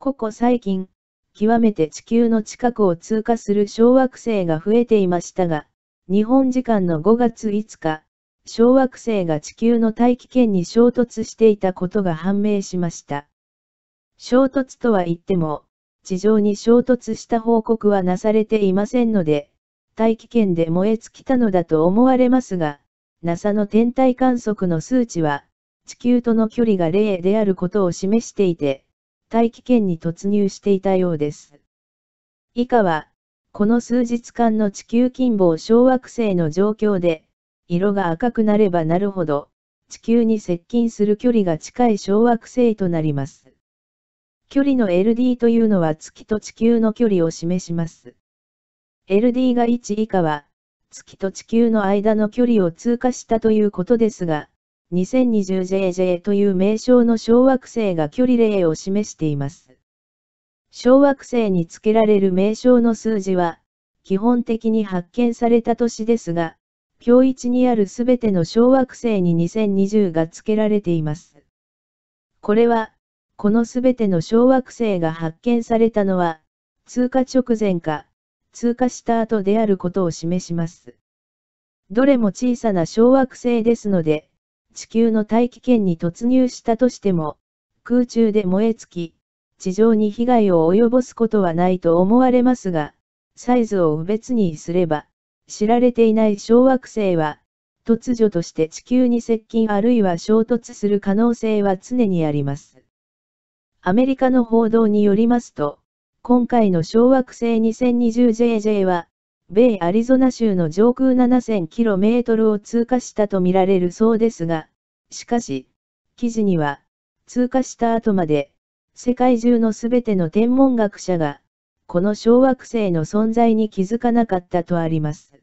ここ最近、極めて地球の近くを通過する小惑星が増えていましたが、日本時間の5月5日、小惑星が地球の大気圏に衝突していたことが判明しました。衝突とは言っても、地上に衝突した報告はなされていませんので、大気圏で燃え尽きたのだと思われますが、NASA の天体観測の数値は、地球との距離が0であることを示していて、大気圏に突入していたようです。以下は、この数日間の地球近傍小惑星の状況で、色が赤くなればなるほど、地球に接近する距離が近い小惑星となります。距離の LD というのは月と地球の距離を示します。LD が1以下は、月と地球の間の距離を通過したということですが、2020JJ という名称の小惑星が距離例を示しています。小惑星に付けられる名称の数字は、基本的に発見された年ですが、今日一にあるすべての小惑星に2020が付けられています。これは、このすべての小惑星が発見されたのは、通過直前か、通過した後であることを示します。どれも小さな小惑星ですので、地球の大気圏に突入したとしても、空中で燃え尽き、地上に被害を及ぼすことはないと思われますが、サイズを右別にすれば、知られていない小惑星は、突如として地球に接近あるいは衝突する可能性は常にあります。アメリカの報道によりますと、今回の小惑星 2020JJ は、米アリゾナ州の上空 7000km を通過したとみられるそうですが、しかし、記事には、通過した後まで、世界中のすべての天文学者が、この小惑星の存在に気づかなかったとあります。